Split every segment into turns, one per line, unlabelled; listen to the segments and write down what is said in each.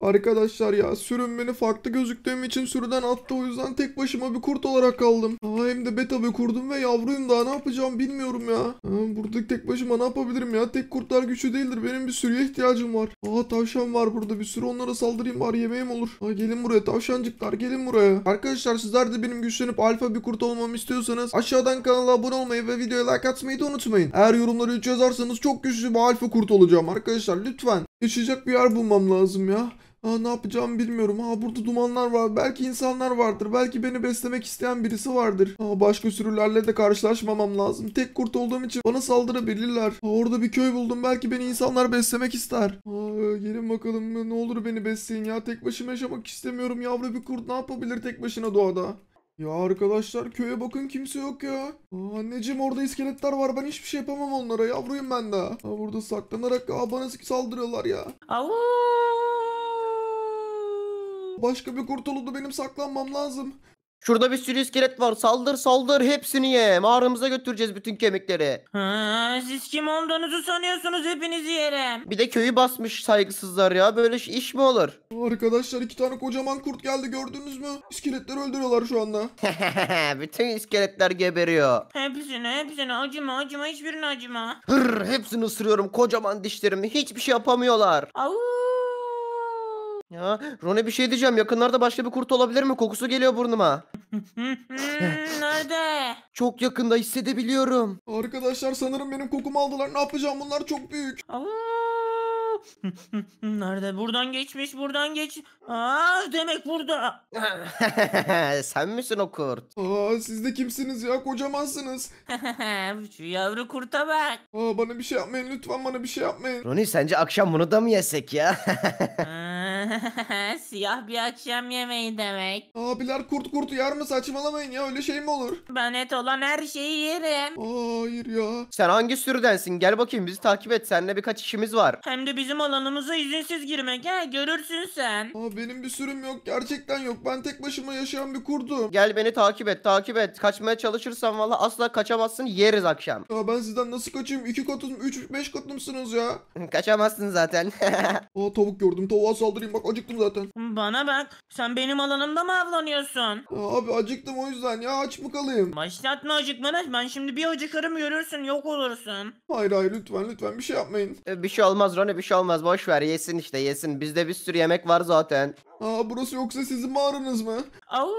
Arkadaşlar ya sürüm beni farklı gözüktüğüm için sürüden attı o yüzden tek başıma bir kurt olarak kaldım. Aa, hem de beta bir kurdum ve yavruyum daha ne yapacağım bilmiyorum ya. Aa, burada tek başıma ne yapabilirim ya tek kurtlar güçlü değildir benim bir sürüye ihtiyacım var. Aa tavşan var burada bir sürü onlara saldırayım var yemeğim olur. Aa, gelin buraya tavşancıklar gelin buraya. Arkadaşlar sizler de benim güçlenip alfa bir kurt olmamı istiyorsanız aşağıdan kanala abone olmayı ve videoya like atmayı da unutmayın. Eğer yorumları 3 yazarsanız çok güçlü bir alfa kurt olacağım arkadaşlar lütfen. Yaşayacak bir yer bulmam lazım ya. Aa, ne yapacağımı bilmiyorum. Aa, burada dumanlar var. Belki insanlar vardır. Belki beni beslemek isteyen birisi vardır. Aa, başka sürülerle de karşılaşmamam lazım. Tek kurt olduğum için bana saldırabilirler. Aa, orada bir köy buldum. Belki beni insanlar beslemek ister. Aa, gelin bakalım ne olur beni besleyin ya. Tek başıma yaşamak istemiyorum. Yavru bir kurt ne yapabilir tek başına doğada? Ya arkadaşlar köye bakın kimse yok ya. Aa, anneciğim orada iskeletler var ben hiçbir şey yapamam onlara yavruyum ben de. Aa, burada saklanarak aa, bana saldırıyorlar ya. Allah!
Başka bir kurtuldu benim saklanmam lazım. Şurada bir sürü iskelet var. Saldır saldır hepsini ye. Mağaramıza götüreceğiz bütün kemikleri.
Ha, siz kim olduğunuzu sanıyorsunuz hepinizi yerim.
Bir de köyü basmış saygısızlar ya. Böyle iş mi olur?
Arkadaşlar iki tane kocaman kurt geldi gördünüz mü? İskeletleri öldürüyorlar şu anda.
bütün iskeletler geberiyor.
Hepsini, hepsini acıma acıma hiçbirine acıma.
Hır, hepsini ısırıyorum kocaman dişlerimi. Hiçbir şey yapamıyorlar. Au. Ya Rone bir şey diyeceğim. Yakınlarda başka bir kurt olabilir mi? Kokusu geliyor burnuma.
Nerede?
Çok yakında hissedebiliyorum.
Arkadaşlar sanırım benim kokumu aldılar.
Ne yapacağım? Bunlar çok büyük. Nerede? Buradan geçmiş, buradan geç. Aa, demek burada.
Sen misin o kurt?
Aa, siz de kimsiniz ya? Kocamansınız. Şu yavru kurta bak. Aa, bana bir
şey yapmayın lütfen bana bir şey yapmayın.
Roni sence akşam bunu da mı yesek ya?
Siyah bir akşam yemeği demek. Abiler kurt kurt yer mi saçmalamayın ya öyle şey mi olur? Ben et olan her şeyi yerim. Hayır ya.
Sen hangi sürüdensin? Gel bakayım bizi takip et. Seninle birkaç işimiz var.
Hem de bizim alanımıza izinsiz girmek ha görürsün
sen. Aa, benim bir sürüm yok gerçekten yok. Ben tek başıma yaşayan bir kurdum. Gel beni takip et takip et. Kaçmaya çalışırsan valla asla kaçamazsın yeriz akşam. Ya ben sizden nasıl kaçayım? 2 katım
3 5 katımsınız ya. Kaçamazsın zaten. Aa, tavuk gördüm tavuğa saldırayım gideyim bak
acıktım zaten. Bana bak. Sen benim alanımda mı avlanıyorsun? abi acıktım o yüzden ya aç mı kalayım? Başlatma acıkmanı. Ben şimdi bir acıkarım görürsün yok olursun.
Hayır hayır lütfen lütfen bir şey yapmayın. E, bir şey olmaz Ronnie, bir şey olmaz. Boş ver yesin işte yesin. Bizde bir sürü yemek var zaten.
Aa burası yoksa sizin mağaranız mı? Au!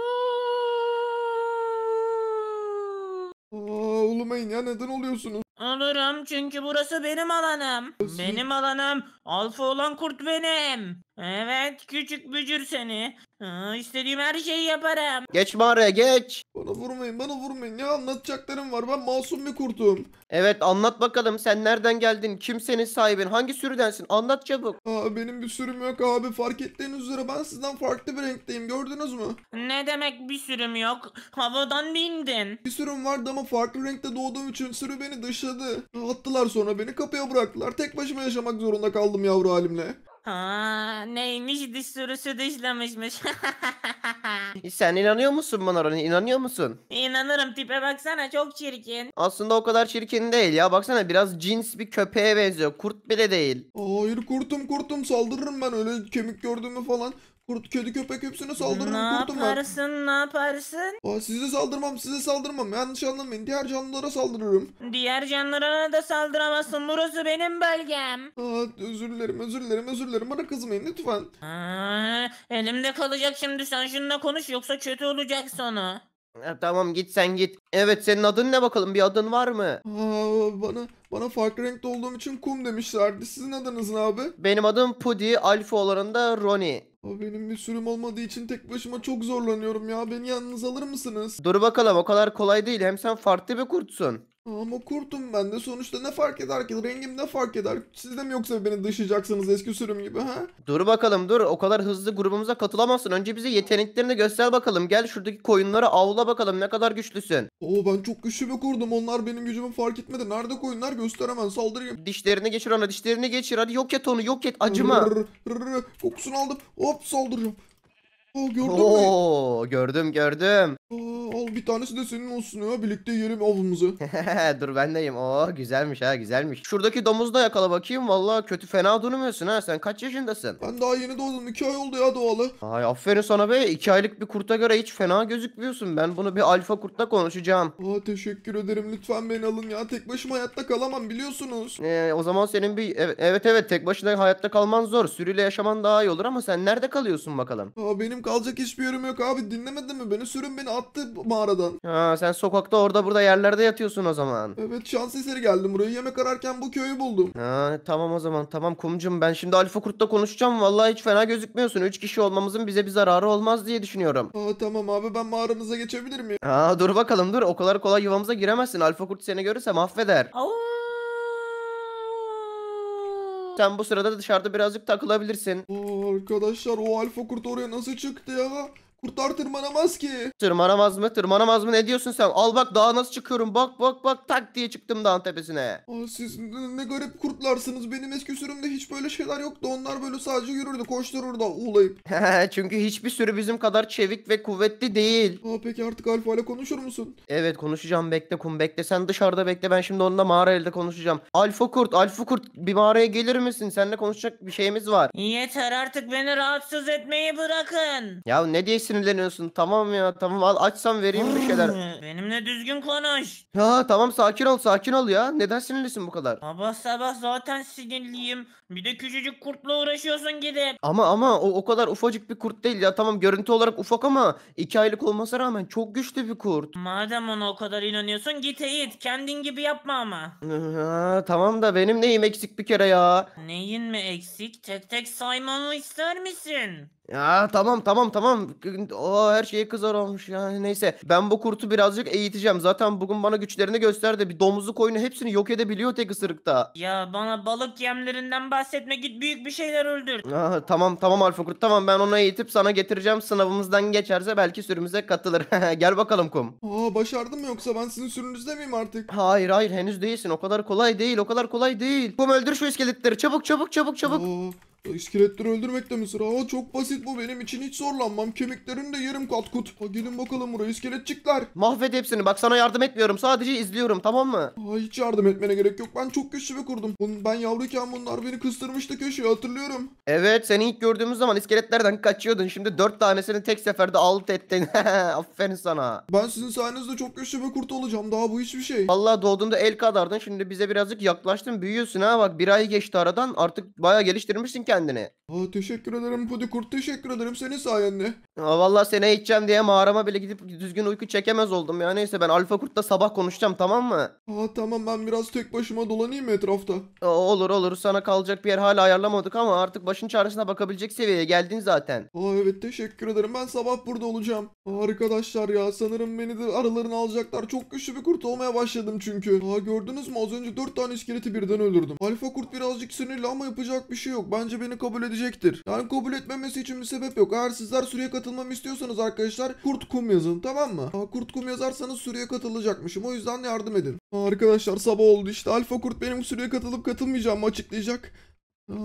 Aa, olmayın ya neden oluyorsunuz? Alırım çünkü burası benim alanım. Benim alanım. Alfa olan kurt benim. Evet küçük bücür seni. Aa, istediğim her şeyi yaparım.
Geç mağaraya geç. Bana vurmayın bana vurmayın Ne anlatacaklarım var ben masum bir kurtum. Evet anlat bakalım sen nereden geldin Kimsenin senin sahibin hangi sürüdensin anlat çabuk. Aa, benim bir sürüm yok abi fark ettiğiniz üzere ben sizden farklı bir renkteyim gördünüz mü?
Ne demek bir sürüm yok havadan
bindin. Bir sürüm vardı ama farklı renkte doğduğum için sürü beni dışladı. Attılar sonra beni kapıya bıraktılar tek başıma yaşamak zorunda kaldım yavru halimle.
Ha, neymiş diş sürüsü dişlemişmiş.
Sen inanıyor musun buna Roni? İnanıyor musun?
İnanırım tipe baksana çok çirkin.
Aslında o kadar çirkin değil ya. Baksana biraz cins bir köpeğe benziyor. Kurt bile değil.
Hayır kurtum kurtum saldırırım ben öyle kemik gördüğümü falan. Kurt kedi köpek hepsine saldırırım. Ne Kurtum
yaparsın ben. ne yaparsın? Aa,
size saldırmam size saldırmam. Yanlış anlamayın. Diğer canlılara saldırırım.
Diğer canlılara da saldıramazsın. Burası benim bölgem. Aa, özür dilerim özür dilerim özür dilerim. Bana kızmayın lütfen. Aa, elimde kalacak şimdi. Sen şununla konuş yoksa kötü olacak sonu.
Tamam git sen git. Evet senin adın ne bakalım? Bir adın var mı? Aa, bana bana farklı
renkte olduğum için kum demişlerdi. Sizin adınız ne abi?
Benim adım Pudi, Alfa olanında Roni benim bir sürüm olmadığı
için tek başıma çok zorlanıyorum ya. Beni yalnız alır mısınız? Dur
bakalım o kadar kolay değil. Hem sen farklı bir kurtsun.
Ama kurtum ben de sonuçta ne fark eder ki rengim ne fark eder siz de mi yoksa beni dışlayacaksınız eski sürüm gibi ha?
Dur bakalım dur o kadar hızlı grubumuza katılamazsın önce bize yeteneklerini göster bakalım gel şuradaki koyunları avla bakalım ne kadar güçlüsün.
Oo ben çok güçlü bir kurdum onlar benim gücümü fark etmedi nerede koyunlar gösteremem hemen
saldırayım. Dişlerini geçir ona dişlerini geçir hadi yok et onu yok et acıma. Rrr, rrr, kokusunu aldım hop saldırıyorum Oo gördün mü? Oo gördüm gördüm. Aa, al bir tanesi de senin olsun ya. Birlikte yiyelim avımızı. Dur bendeyim. Oo güzelmiş ha güzelmiş. Şuradaki domuzu da yakala bakayım. Vallahi kötü fena durmuyorsun ha. Sen kaç yaşındasın? Ben
daha yeni doğdum. iki ay oldu ya doğalı.
Ay aferin sana be. İki aylık bir kurta göre hiç fena gözükmüyorsun. Ben bunu bir alfa kurtla konuşacağım. Aa teşekkür ederim. Lütfen beni alın ya. Tek başıma hayatta kalamam biliyorsunuz. Ee, o zaman senin bir evet evet evet tek başına hayatta kalman zor. Sürüyle yaşaman daha iyi olur ama sen nerede kalıyorsun bakalım?
Aa benim benim kalacak hiçbir yerim yok abi. Dinlemedin mi beni? Sürün beni attı mağaradan.
Ha sen sokakta orada burada yerlerde yatıyorsun o zaman. Evet şans eseri geldim buraya. Yemek ararken bu köyü buldum. Ha tamam o zaman. Tamam kumcum ben şimdi Alfa Kurt'la konuşacağım. Vallahi hiç fena gözükmüyorsun. Üç kişi olmamızın bize bir zararı olmaz diye düşünüyorum.
Aa tamam abi ben mağaramıza geçebilir miyim? Ha
dur bakalım dur. O kadar kolay yuvamıza giremezsin. Alfa Kurt seni görürse mahveder. Au! Sen bu sırada dışarıda birazcık takılabilirsin. Aa, arkadaşlar o alfa kurt oraya nasıl çıktı ya? Kurtlar tırmanamaz ki. Tırmanamaz mı? Tırmanamaz mı? Ne diyorsun sen? Al bak daha nasıl çıkıyorum. Bak bak bak tak diye çıktım dağın tepesine.
Aa, siz ne, ne garip kurtlarsınız. Benim eski sürümde hiç böyle şeyler yoktu. Onlar böyle sadece yürürdü. Koştururdu
olayıp. Çünkü hiçbir sürü bizim kadar çevik ve kuvvetli değil. Aa, peki artık Alfa ile konuşur musun? Evet konuşacağım. Bekle kum bekle. Sen dışarıda bekle. Ben şimdi onunla mağara elde konuşacağım. Alfa kurt Alfa kurt bir mağaraya gelir misin? Seninle konuşacak bir şeyimiz var.
Yeter artık beni rahatsız etmeyi bırakın.
Ya ne diyorsun? sinirleniyorsun? Tamam ya tamam al açsam vereyim bir şeyler.
Benimle düzgün konuş.
Ya tamam sakin ol sakin ol ya. Neden sinirlisin bu kadar? Sabah
sabah zaten sinirliyim. Bir de küçücük kurtla uğraşıyorsun gidip.
Ama ama o, o kadar ufacık bir kurt değil ya. Tamam görüntü olarak ufak ama iki aylık olmasa rağmen çok güçlü bir kurt.
Madem ona o kadar inanıyorsun git eğit. Kendin gibi yapma ama.
Ha, tamam da benim neyim eksik bir kere ya.
Neyin mi eksik? Tek tek saymamı ister misin?
Ya tamam tamam tamam. O her şeye kızar olmuş ya. Neyse ben bu kurtu birazcık eğiteceğim. Zaten bugün bana güçlerini gösterdi. Bir domuzlu koyunu hepsini yok edebiliyor tek ısırıkta.
Ya bana balık yemlerinden bahsetme git büyük bir şeyler öldür.
Aa, tamam tamam Alfa Kurt tamam ben onu eğitip sana getireceğim. Sınavımızdan geçerse belki sürümüze katılır. Gel bakalım kum. Aa başardım mı yoksa ben sizin sürünüzde miyim artık? Hayır hayır henüz değilsin. O kadar kolay değil o kadar kolay değil. Kum öldür şu iskeletleri çabuk çabuk çabuk çabuk. Oo.
İskeletleri öldürmek de mi sıra? Aa, çok basit bu benim için hiç zorlanmam. Kemiklerini de yerim kat kut. Ha, gelin bakalım buraya iskeletçikler.
Mahvet hepsini. Bak sana yardım etmiyorum. Sadece izliyorum tamam mı? Aa, hiç yardım etmene gerek yok. Ben çok güçlü bir kurdum. Ben yavruyken bunlar beni kıstırmıştı köşeyi hatırlıyorum. Evet seni ilk gördüğümüz zaman iskeletlerden kaçıyordun. Şimdi dört tanesini tek seferde alt ettin. Aferin sana. Ben sizin sayenizde çok güçlü bir kurt olacağım. Daha bu hiçbir şey. Vallahi doğduğunda el kadardın. Şimdi bize birazcık yaklaştın. Büyüyorsun ha bak. Bir ay geçti aradan. Artık baya geliştirmişsin kendini. Aa, teşekkür ederim Pudi Kurt teşekkür ederim senin sayende. Aa, vallahi seni içeceğim diye mağarama bile gidip düzgün uyku çekemez oldum ya. Neyse ben Alfa Kurt'la sabah konuşacağım tamam mı? Aa, tamam ben biraz tek başıma dolanayım etrafta? Aa, olur olur sana kalacak bir yer hala ayarlamadık ama artık başın çaresine bakabilecek seviyeye geldin zaten. Aa, evet teşekkür ederim ben sabah burada olacağım.
Aa, arkadaşlar ya sanırım beni de aralarına alacaklar. Çok güçlü bir kurt olmaya başladım çünkü. Aa, gördünüz mü az önce 4 tane iskeleti birden öldürdüm. Alfa Kurt birazcık sinirli ama yapacak bir şey yok. Bence beni kabul edecektir. Yani kabul etmemesi için bir sebep yok. Eğer sizler sürüye katılmamı istiyorsanız arkadaşlar kurt kum yazın tamam mı? Aa, kurt kum yazarsanız sürüye katılacakmışım. O yüzden yardım edin. Aa, arkadaşlar sabah oldu işte. Alfa kurt benim sürüye katılıp
katılmayacağımı açıklayacak. Aa,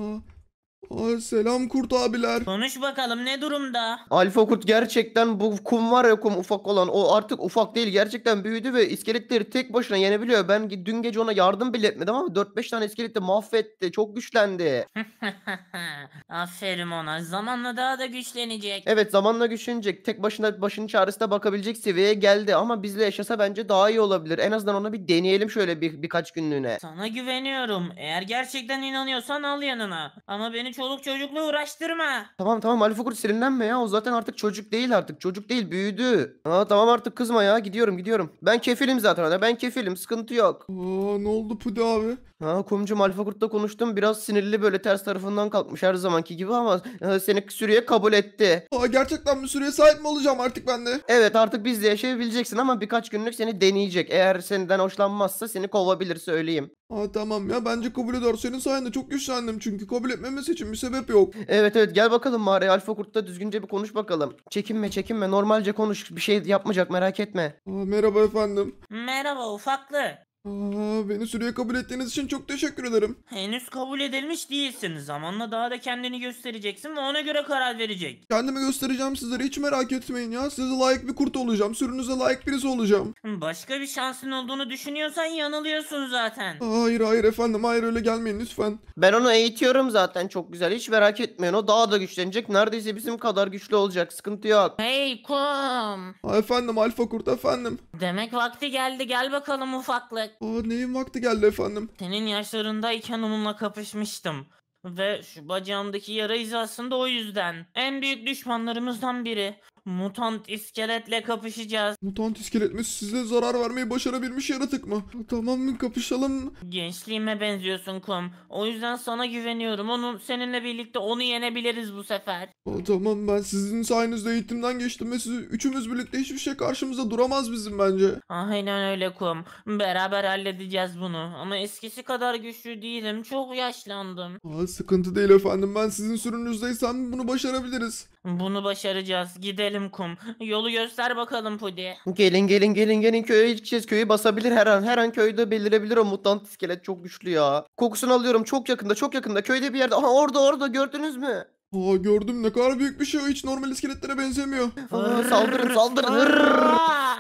Ay selam kurt abiler.
Konuş bakalım ne durumda?
Alfa kurt gerçekten bu kum var ya kum ufak olan o artık ufak değil gerçekten büyüdü ve iskeletleri tek başına yenebiliyor. Ben dün gece ona yardım bile etmedim ama 4-5 tane iskeleti mahvetti çok güçlendi.
Aferin ona zamanla daha da güçlenecek. Evet
zamanla güçlenecek tek başına başının çaresine bakabilecek seviyeye geldi ama bizle yaşasa bence daha iyi olabilir. En azından ona bir deneyelim şöyle bir, birkaç günlüğüne.
Sana güveniyorum eğer gerçekten inanıyorsan al yanına ama beni çoluk çocukla uğraştırma.
Tamam tamam Ali Fokur sinirlenme ya. O zaten artık çocuk değil artık. Çocuk değil büyüdü. Aa, tamam artık kızma ya. Gidiyorum gidiyorum. Ben kefilim zaten Ben kefilim. Sıkıntı yok. Aa, ne oldu Pudi abi? Ha komicim Alfa Kurt'la konuştum. Biraz sinirli böyle ters tarafından kalkmış her zamanki gibi ama e, seni sürüye kabul etti. Aa, gerçekten bir süreye sahip mi olacağım artık ben de? Evet artık bizle yaşayabileceksin ama birkaç günlük seni deneyecek. Eğer senden hoşlanmazsa seni kovabilir söyleyeyim. Aa, tamam ya bence kabul eder. Senin sayende çok güçlendim çünkü kabul etmemi seçim için bir sebep yok. Evet evet gel bakalım mağaraya Alfa Kurt'ta düzgünce bir konuş bakalım. Çekinme çekinme normalce konuş bir şey yapmayacak merak etme. Aa, merhaba efendim. Merhaba ufaklı. Aa, beni sürüye kabul ettiğiniz için çok teşekkür
ederim. Henüz kabul edilmiş değilsin. Zamanla daha da kendini göstereceksin ve ona göre karar verecek.
Kendimi göstereceğim sizlere hiç merak etmeyin ya. Size layık bir kurt olacağım. Sürünüze layık birisi
olacağım.
Başka bir şansın olduğunu düşünüyorsan yanılıyorsun zaten.
Hayır
hayır efendim hayır
öyle gelmeyin lütfen. Ben onu eğitiyorum zaten çok güzel. Hiç merak etmeyin o daha da güçlenecek. Neredeyse bizim kadar güçlü olacak. Sıkıntı yok. Hey
kum.
efendim alfa kurt efendim.
Demek vakti geldi gel bakalım ufaklık. Aa neyin vakti geldi efendim? Senin yaşlarındayken onunla kapışmıştım. Ve şu bacağımdaki yara izi aslında o yüzden. En büyük düşmanlarımızdan biri mutant iskeletle kapışacağız. Mutant iskelet mi
size zarar vermeyi başarabilmiş yaratık mı? Tamam mı kapışalım.
Gençliğime benziyorsun kum. O yüzden sana güveniyorum. Onun seninle birlikte onu yenebiliriz bu sefer. Aa,
tamam ben sizin sayenizde eğitimden geçtim ve siz üçümüz birlikte hiçbir şey karşımıza duramaz bizim bence.
Aynen öyle kum. Beraber halledeceğiz bunu. Ama eskisi kadar güçlü değilim. Çok yaşlandım.
Aa, sıkıntı değil efendim. Ben sizin sürünüzdeysem bunu başarabiliriz.
Bunu başaracağız. Gidelim gidelim kum. Yolu göster bakalım Pudi.
Gelin gelin gelin gelin köye gideceğiz. Köyü basabilir her an. Her an köyde belirebilir o mutant iskelet. Çok güçlü ya. Kokusunu alıyorum. Çok yakında çok yakında. Köyde bir yerde. Aha orada orada gördünüz mü? Aa gördüm ne kadar büyük bir şey. Hiç normal iskeletlere benzemiyor. Aa, saldırın saldırın.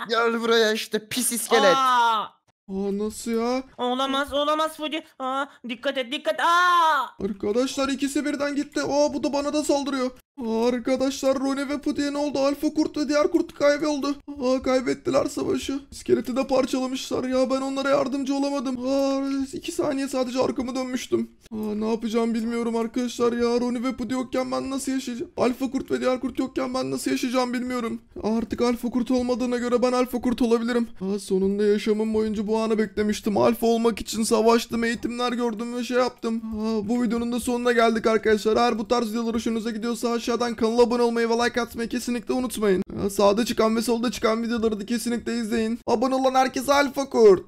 Gel buraya
işte pis iskelet. Aa!
nasıl ya? Olamaz olamaz Fudi. Aa dikkat et dikkat. Aa!
Arkadaşlar ikisi birden gitti. Aa bu da bana da saldırıyor. Arkadaşlar Rone ve Pudi'ye ne oldu? Alfa kurt ve diğer kurt kayboldu. Aa kaybettiler savaşı. İskeleti de parçalamışlar ya ben onlara yardımcı olamadım. Aa iki saniye sadece arkamı dönmüştüm. Aa ne yapacağım bilmiyorum arkadaşlar ya. Rone ve Pudi yokken ben nasıl yaşayacağım? Alfa kurt ve diğer kurt yokken ben nasıl yaşayacağım bilmiyorum. Artık alfa kurt olmadığına göre ben alfa kurt olabilirim. Aa sonunda yaşamım boyunca bu anı beklemiştim. Alfa olmak için savaştım, eğitimler gördüm ve şey yaptım. Aa bu videonun da sonuna geldik arkadaşlar. Eğer bu tarz videolar hoşunuza gidiyorsa aşağıdan kanala abone olmayı ve like atmayı kesinlikle unutmayın. Sağda çıkan ve solda çıkan videoları da kesinlikle izleyin. Abone olan herkese alfa kurt.